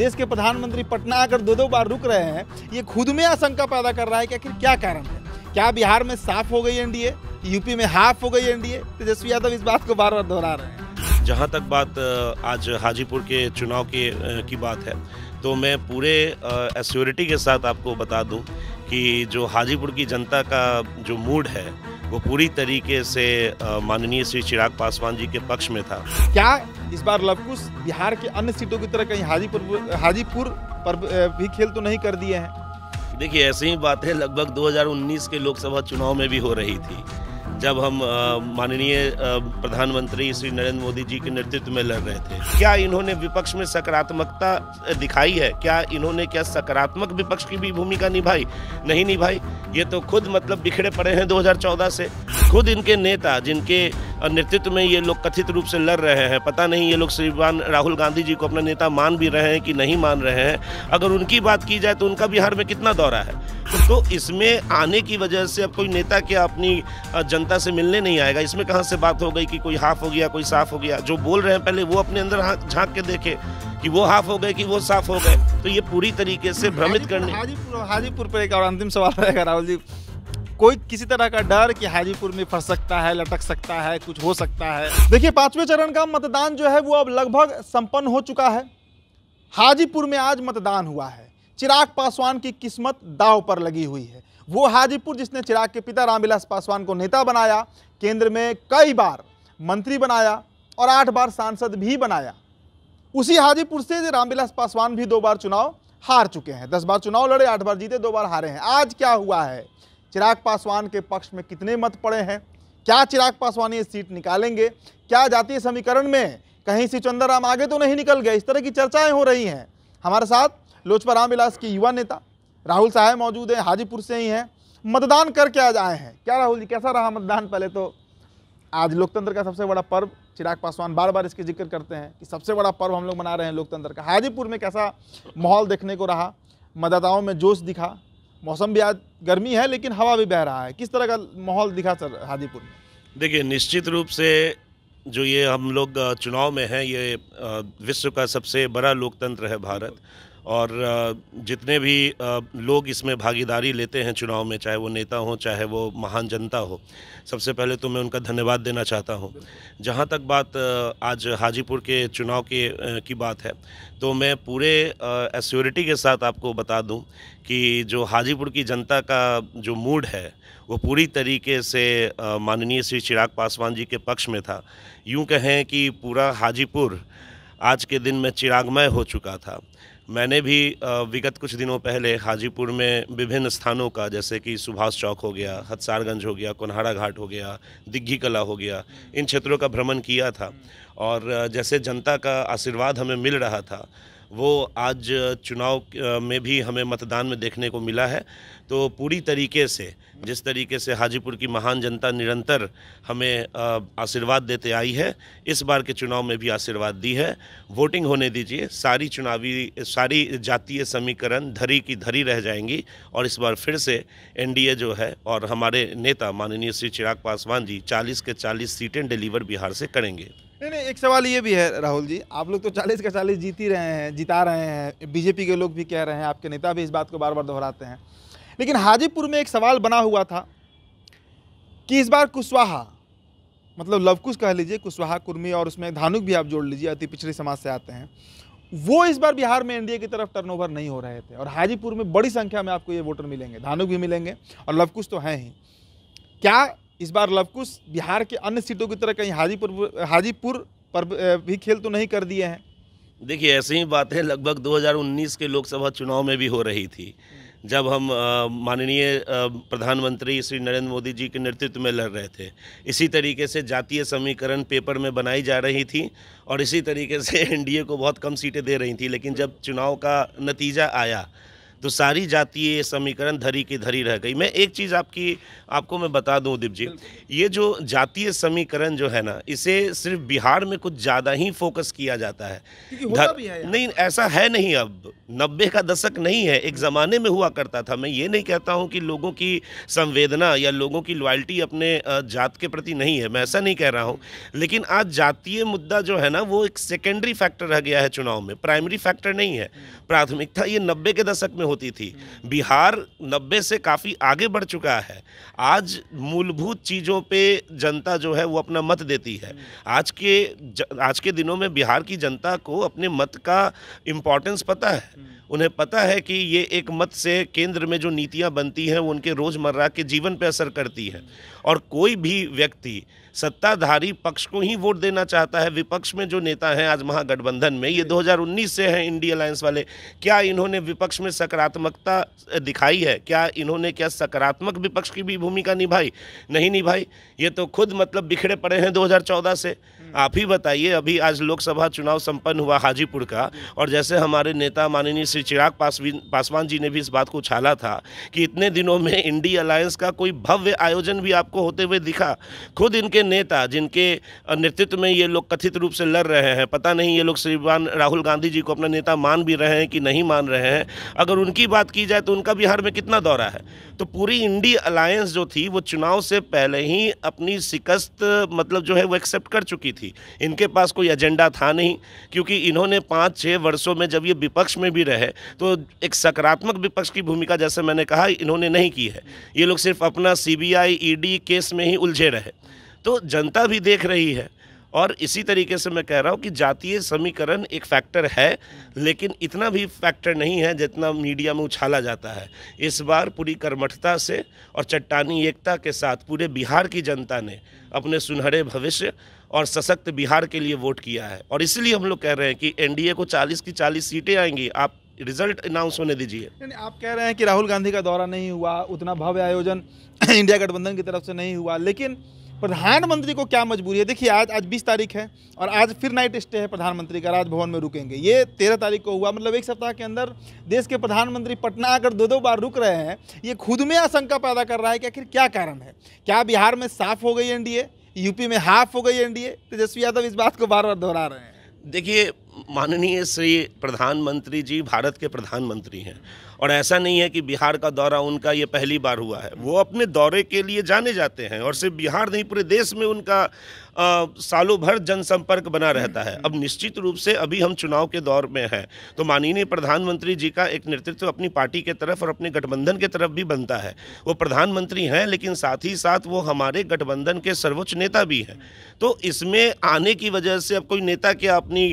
देश के प्रधानमंत्री पटना आकर दो दो बार रुक रहे हैं ये खुद में आशंका पैदा कर रहा है कि आखिर क्या कारण है क्या बिहार में साफ हो गई एनडीए यूपी में हाफ हो गई एनडीए तेजस्वी यादव इस बात को बार बार दोहरा रहे हैं जहाँ तक बात आज हाजीपुर के चुनाव के की बात है तो मैं पूरे एस्योरिटी के साथ आपको बता दूं कि जो हाजीपुर की जनता का जो मूड है वो पूरी तरीके से माननीय श्री चिराग पासवान जी के पक्ष में था क्या इस बार लवकुश बिहार के अन्य सीटों की तरह कहीं हाजीपुर हाजीपुर पर भी खेल तो नहीं कर दिए हैं देखिए ऐसी ही बातें लगभग 2019 के लोकसभा चुनाव में भी हो रही थी जब हम माननीय प्रधानमंत्री श्री नरेंद्र मोदी जी के नेतृत्व में लड़ रहे थे क्या इन्होंने विपक्ष में सकारात्मकता दिखाई है क्या इन्होंने क्या सकारात्मक विपक्ष की भी भूमिका निभाई नहीं निभाई ये तो खुद मतलब बिखरे पड़े हैं 2014 से खुद इनके नेता जिनके नेतृत्व में ये लोग कथित रूप से लड़ रहे हैं पता नहीं ये लोग श्रीमान राहुल गांधी जी को अपना नेता मान भी रहे हैं कि नहीं मान रहे हैं अगर उनकी बात की जाए तो उनका बिहार में कितना दौरा है तो इसमें आने की वजह से अब कोई नेता क्या अपनी जनता से मिलने नहीं आएगा इसमें कहाँ से बात हो गई कि कोई हाफ हो गया कोई साफ हो गया जो बोल रहे हैं पहले वो अपने अंदर झांक के देखे कि वो हाफ हो गए कि वो साफ हो गए तो ये पूरी तरीके से भ्रमित करने हाजीपुर हाजीपुर पर एक और अंतिम सवाल रहेगा राहुल जी कोई किसी तरह का डर कि हाजीपुर में फंस सकता है लटक सकता है कुछ हो सकता है देखिए पांचवें चरण का मतदान जो है वो अब लगभग संपन्न हो चुका है हाजीपुर में आज मतदान हुआ है चिराग पासवान की किस्मत दाव पर लगी हुई है वो हाजीपुर जिसने चिराग के पिता रामविलास पासवान को नेता बनाया केंद्र में कई बार मंत्री बनाया और आठ बार सांसद भी बनाया उसी हाजीपुर से रामविलास पासवान भी दो बार चुनाव हार चुके हैं दस बार चुनाव लड़े आठ बार जीते दो बार हारे हैं आज क्या हुआ है चिराग पासवान के पक्ष में कितने मत पड़े हैं क्या चिराग पासवान ये सीट निकालेंगे क्या जातीय समीकरण में कहीं से चंद्राराम आगे तो नहीं निकल गए इस तरह की चर्चाएं हो रही हैं हमारे साथ लोजपा रामविलास के युवा नेता राहुल साहेब मौजूद हैं हाजीपुर से ही हैं मतदान करके आज आए हैं क्या राहुल जी कैसा रहा मतदान पहले तो आज लोकतंत्र का सबसे बड़ा पर्व चिराग पासवान बार बार इसकी जिक्र करते हैं कि सबसे बड़ा पर्व हम लोग मना रहे हैं लोकतंत्र का हाजीपुर में कैसा माहौल देखने को रहा मतदाताओं में जोश दिखा मौसम भी आज गर्मी है लेकिन हवा भी बह रहा है किस तरह का माहौल दिखा सर हादीपुर में देखिए निश्चित रूप से जो ये हम लोग चुनाव में हैं ये विश्व का सबसे बड़ा लोकतंत्र है भारत और जितने भी लोग इसमें भागीदारी लेते हैं चुनाव में चाहे वो नेता हो चाहे वो महान जनता हो सबसे पहले तो मैं उनका धन्यवाद देना चाहता हूँ जहाँ तक बात आज हाजीपुर के चुनाव के की बात है तो मैं पूरे एस्योरिटी के साथ आपको बता दूँ कि जो हाजीपुर की जनता का जो मूड है वो पूरी तरीके से माननीय श्री चिराग पासवान जी के पक्ष में था यूँ कहें कि पूरा हाजीपुर आज के दिन में चिरागमय हो चुका था मैंने भी विगत कुछ दिनों पहले हाजीपुर में विभिन्न स्थानों का जैसे कि सुभाष चौक हो गया हथसारगंज हो गया कोन्हाड़ा घाट हो गया दिग्घी कला हो गया इन क्षेत्रों का भ्रमण किया था और जैसे जनता का आशीर्वाद हमें मिल रहा था वो आज चुनाव में भी हमें मतदान में देखने को मिला है तो पूरी तरीके से जिस तरीके से हाजीपुर की महान जनता निरंतर हमें आशीर्वाद देते आई है इस बार के चुनाव में भी आशीर्वाद दी है वोटिंग होने दीजिए सारी चुनावी सारी जातीय समीकरण धरी की धरी रह जाएंगी और इस बार फिर से एनडीए जो है और हमारे नेता माननीय श्री चिराग पासवान जी 40 के 40 सीटें डिलीवर बिहार से करेंगे एक सवाल ये भी है राहुल जी आप लोग तो 40 का 40 जीत ही रहे हैं जिता रहे हैं बीजेपी के लोग भी कह रहे हैं आपके नेता भी इस बात को बार बार दोहराते हैं लेकिन हाजीपुर में एक सवाल बना हुआ था कि इस बार कुशवाहा मतलब लवकुश कह लीजिए कुशवाहा कुर्मी और उसमें धानुक भी आप जोड़ लीजिए अति पिछड़े समाज से आते हैं वो इस बार बिहार में एनडीए की तरफ टर्नओवर नहीं हो रहे थे और हाजीपुर में बड़ी संख्या में आपको ये वोटर मिलेंगे धानुक भी मिलेंगे और लवकुश तो हैं ही क्या इस बार लवकुश बिहार के अन्य सीटों की तरह कहीं हाजीपुर हाजीपुर पर भी खेल तो नहीं कर दिए हैं देखिए ऐसी ही बातें लगभग 2019 के लोकसभा चुनाव में भी हो रही थी जब हम माननीय प्रधानमंत्री श्री नरेंद्र मोदी जी के नेतृत्व में लड़ रहे थे इसी तरीके से जातीय समीकरण पेपर में बनाई जा रही थी और इसी तरीके से एनडीए को बहुत कम सीटें दे रही थी लेकिन जब चुनाव का नतीजा आया तो सारी जातीय समीकरण धरी की धरी रह गई मैं एक चीज़ आपकी आपको मैं बता दूं उदीप जी ये जो जातीय समीकरण जो है ना इसे सिर्फ बिहार में कुछ ज़्यादा ही फोकस किया जाता है, धर, है नहीं ऐसा है नहीं अब नब्बे का दशक नहीं है एक ज़माने में हुआ करता था मैं ये नहीं कहता हूँ कि लोगों की संवेदना या लोगों की लॉयल्टी अपने जात के प्रति नहीं है मैं ऐसा नहीं कह रहा हूँ लेकिन आज जातीय मुद्दा जो है ना वो एक सेकेंडरी फैक्टर रह गया है चुनाव में प्राइमरी फैक्टर नहीं है हम्म। प्राथमिकता ये नब्बे के दशक में होती थी बिहार नब्बे से काफ़ी आगे बढ़ चुका है आज मूलभूत चीज़ों पे जनता जो है वो अपना मत देती है आज के आज के दिनों में बिहार की जनता को अपने मत का इम्पोर्टेंस पता है उन्हें पता है कि ये एक मत से केंद्र में जो नीतियाँ बनती हैं वो उनके रोज़मर्रा के जीवन पर असर करती है और कोई भी व्यक्ति सत्ताधारी पक्ष को ही वोट देना चाहता है विपक्ष में जो नेता हैं आज महागठबंधन में ये 2019 से हैं इंडी अलायंस वाले क्या इन्होंने विपक्ष में सकारात्मकता दिखाई है क्या इन्होंने क्या सकारात्मक विपक्ष की भी भूमिका निभाई नहीं निभाई ये तो खुद मतलब बिखरे पड़े हैं 2014 से आप ही बताइए अभी आज लोकसभा चुनाव संपन्न हुआ हाजीपुर का और जैसे हमारे नेता माननीय श्री चिराग पासवान जी ने भी इस बात को उछाला था कि इतने दिनों में इंडी अलायंस का कोई भव्य आयोजन भी आपको होते हुए दिखा खुद इनके नेता जिनके नेतृत्व में ये लोग कथित रूप से लड़ रहे हैं पता नहीं ये लोग श्रीमान राहुल गांधी जी को अपना नेता मान भी रहे हैं कि नहीं मान रहे हैं अगर उनकी बात की जाए तो उनका बिहार में कितना दौरा है तो पूरी इंडी अलायंस जो थी वो चुनाव से पहले ही अपनी शिकस्त मतलब जो है वो एक्सेप्ट कर चुकी थी थी इनके पास कोई एजेंडा था नहीं क्योंकि इन्होंने पाँच छः वर्षों में जब ये विपक्ष में भी रहे तो एक सकारात्मक विपक्ष की भूमिका जैसे मैंने कहा इन्होंने नहीं की है ये लोग सिर्फ अपना सी बी केस में ही उलझे रहे तो जनता भी देख रही है और इसी तरीके से मैं कह रहा हूँ कि जातीय समीकरण एक फैक्टर है लेकिन इतना भी फैक्टर नहीं है जितना मीडिया में उछाला जाता है इस बार पूरी कर्मठता से और चट्टानी एकता के साथ पूरे बिहार की जनता ने अपने सुनहरे भविष्य और सशक्त बिहार के लिए वोट किया है और इसलिए हम लोग कह रहे हैं कि एनडीए को 40 की 40 सीटें आएंगी आप रिजल्ट अनाउंस होने दीजिए आप कह रहे हैं कि राहुल गांधी का दौरा नहीं हुआ उतना भव्य आयोजन इंडिया गठबंधन की तरफ से नहीं हुआ लेकिन प्रधानमंत्री को क्या मजबूरी है देखिए आज आज 20 तारीख है और आज फिर नाइट स्टे है प्रधानमंत्री का राजभवन में रुकेंगे ये तेरह तारीख को हुआ मतलब एक सप्ताह के अंदर देश के प्रधानमंत्री पटना आकर दो दो बार रुक रहे हैं ये खुद में आशंका पैदा कर रहा है कि आखिर क्या कारण है क्या बिहार में साफ हो गई एनडीए यूपी में हाफ हो गई एनडीए तेजस्वी यादव इस बात को बार बार दोहरा रहे हैं देखिए माननीय श्री प्रधानमंत्री जी भारत के प्रधानमंत्री हैं और ऐसा नहीं है कि बिहार का दौरा उनका ये पहली बार हुआ है वो अपने दौरे के लिए जाने जाते हैं और सिर्फ बिहार नहीं पूरे देश में उनका आ, सालों भर जनसंपर्क बना रहता है अब निश्चित रूप से अभी हम चुनाव के दौर में हैं तो माननीय प्रधानमंत्री जी का एक नेतृत्व अपनी पार्टी के तरफ और अपने गठबंधन के तरफ भी बनता है वो प्रधानमंत्री हैं लेकिन साथ ही साथ वो हमारे गठबंधन के सर्वोच्च नेता भी हैं तो इसमें आने की वजह से अब कोई नेता क्या अपनी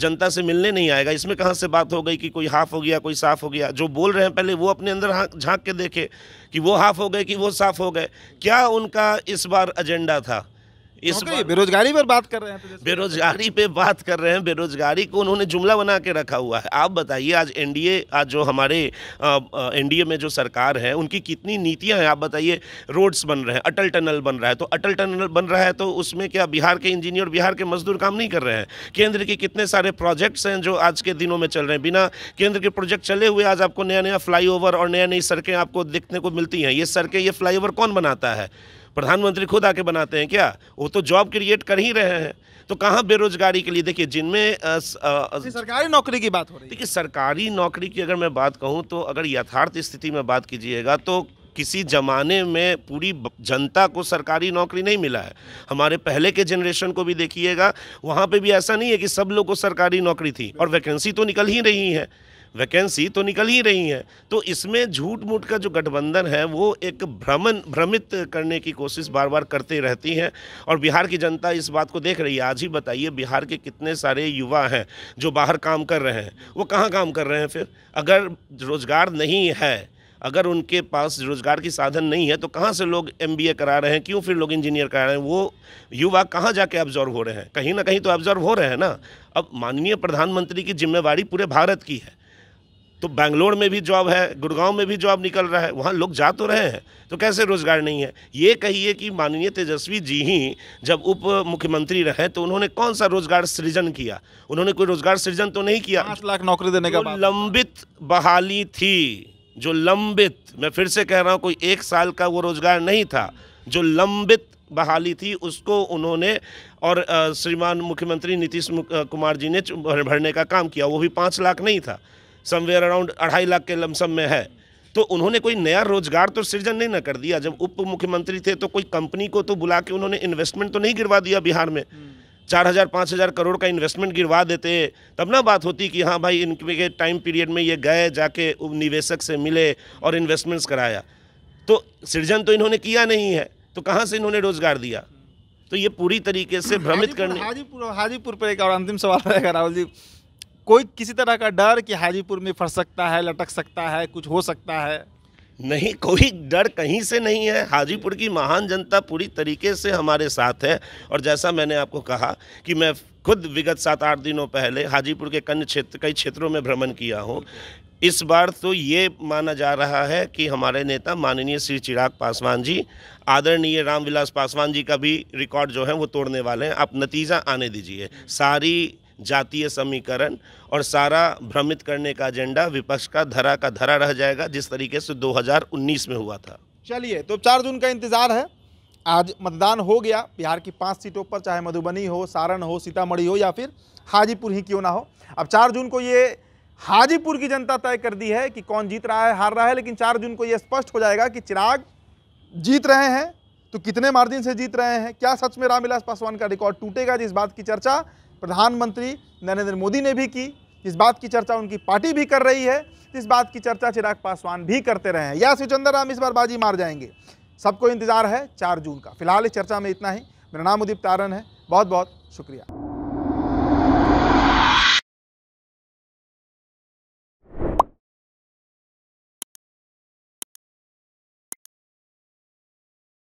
जनता से मिलने नहीं आएगा इसमें कहाँ से बात हो गई कि कोई हाफ हो गया कोई साफ हो गया जो बोल रहे हैं पहले वो अपने अंदर हाँ, झांक के देखे कि वो हाफ हो गए कि वो साफ हो गए क्या उनका इस बार एजेंडा था इस बार बेरोजगारी पर बात कर रहे हैं तो बेरोजगारी पे बात कर रहे हैं बेरोजगारी को उन्होंने जुमला बना के रखा हुआ है आप बताइए आज एनडीए आज जो हमारे एनडीए में जो सरकार है उनकी कितनी नीतियां हैं आप बताइए रोड्स बन रहे हैं अटल टनल बन रहा है तो अटल टनल बन रहा है तो उसमें क्या बिहार के इंजीनियर बिहार के मजदूर काम नहीं कर रहे हैं केंद्र के कितने सारे प्रोजेक्ट्स हैं जो आज के दिनों में चल रहे हैं बिना केंद्र के प्रोजेक्ट चले हुए आज आपको नया नया फ्लाई और नया नई सड़कें आपको देखने को मिलती हैं ये सड़कें ये फ्लाई कौन बनाता है प्रधानमंत्री खुद आके बनाते हैं क्या वो तो जॉब क्रिएट कर ही रहे हैं तो कहाँ बेरोजगारी के लिए देखिए जिनमें सरकारी नौकरी की बात हो रही है देखिए सरकारी नौकरी की अगर मैं बात कहूँ तो अगर यथार्थ स्थिति में बात कीजिएगा तो किसी ज़माने में पूरी जनता को सरकारी नौकरी नहीं मिला है हमारे पहले के जनरेशन को भी देखिएगा वहाँ पे भी ऐसा नहीं है कि सब लोग को सरकारी नौकरी थी और वैकेंसी तो निकल ही रही है वैकेंसी तो निकल ही रही हैं तो इसमें झूठ मूठ का जो गठबंधन है वो एक भ्रमण भ्रमित करने की कोशिश बार बार करते रहती हैं और बिहार की जनता इस बात को देख रही है आज ही बताइए बिहार के कितने सारे युवा हैं जो बाहर काम कर रहे हैं वो कहाँ काम कर रहे हैं फिर अगर रोज़गार नहीं है अगर उनके पास रोज़गार की साधन नहीं है तो कहाँ से लोग एम करा रहे हैं क्यों फिर लोग इंजीनियर करा रहे हैं वो युवा कहाँ जाके ऑब्जॉर्व हो रहे हैं कहीं ना कहीं तो ऑब्जॉर्व हो रहे हैं ना अब माननीय प्रधानमंत्री की जिम्मेवारी पूरे भारत की है तो बैंगलोर में भी जॉब है गुड़गांव में भी जॉब निकल रहा है वहाँ लोग जा तो रहे हैं तो कैसे रोजगार नहीं है ये कहिए कि माननीय तेजस्वी जी ही जब उप मुख्यमंत्री रहे तो उन्होंने कौन सा रोजगार सृजन किया उन्होंने कोई रोजगार सृजन तो नहीं किया पाँच लाख नौकरी देने का लंबित बहाली थी जो लंबित मैं फिर से कह रहा हूँ कोई एक साल का वो रोजगार नहीं था जो लंबित बहाली थी उसको उन्होंने और श्रीमान मुख्यमंत्री नीतीश कुमार जी ने भरने का काम किया वो भी पाँच लाख नहीं था समवेयर अराउंड अढ़ाई लाख के लमसम में है तो उन्होंने कोई नया रोजगार तो सृजन नहीं ना कर दिया जब उप मुख्यमंत्री थे तो कोई कंपनी को तो बुला के उन्होंने इन्वेस्टमेंट तो नहीं गिरवा दिया बिहार में चार हज़ार पाँच हज़ार करोड़ का इन्वेस्टमेंट गिरवा देते तब ना बात होती कि हाँ भाई इनके टाइम पीरियड में ये गए जाके निवेशक से मिले और इन्वेस्टमेंट्स कराया तो सृजन तो इन्होंने किया नहीं है तो कहाँ से इन्होंने रोजगार दिया तो ये पूरी तरीके से भ्रमित करने हाजीपुर हाजीपुर पर एक और अंतिम सवाल रहेगा राहुल जी कोई किसी तरह का डर कि हाजीपुर में फंस सकता है लटक सकता है कुछ हो सकता है नहीं कोई डर कहीं से नहीं है हाजीपुर की महान जनता पूरी तरीके से हमारे साथ है और जैसा मैंने आपको कहा कि मैं खुद विगत सात आठ दिनों पहले हाजीपुर के कन्य क्षेत्र कई क्षेत्रों में भ्रमण किया हूँ इस बार तो ये माना जा रहा है कि हमारे नेता माननीय श्री चिराग पासवान जी आदरणीय रामविलास पासवान जी का भी रिकॉर्ड जो है वो तोड़ने वाले हैं आप नतीजा आने दीजिए सारी जातीय समीकरण और सारा भ्रमित करने का एजेंडा विपक्ष का धरा का धरा रह जाएगा जिस तरीके से 2019 में हुआ था चलिए तो चार जून का इंतज़ार है आज मतदान हो गया बिहार की पांच सीटों पर चाहे मधुबनी हो सारण हो सीतामढ़ी हो या फिर हाजीपुर ही क्यों ना हो अब चार जून को ये हाजीपुर की जनता तय कर दी है कि कौन जीत रहा है हार रहा है लेकिन चार जून को ये स्पष्ट हो जाएगा कि चिराग जीत रहे हैं तो कितने मार्जिन से जीत रहे हैं क्या सच में रामविलास पासवान का रिकॉर्ड टूटेगा जिस बात की चर्चा प्रधानमंत्री नरेंद्र मोदी ने भी की जिस बात की चर्चा उनकी पार्टी भी कर रही है इस बात की चर्चा चिराग पासवान भी करते रहे हैं या सुचंदर राम इस बार बाजी मार जाएंगे सबको इंतजार है चार जून का फिलहाल इस चर्चा में इतना ही मेरा नाम उदीप तारण है बहुत बहुत शुक्रिया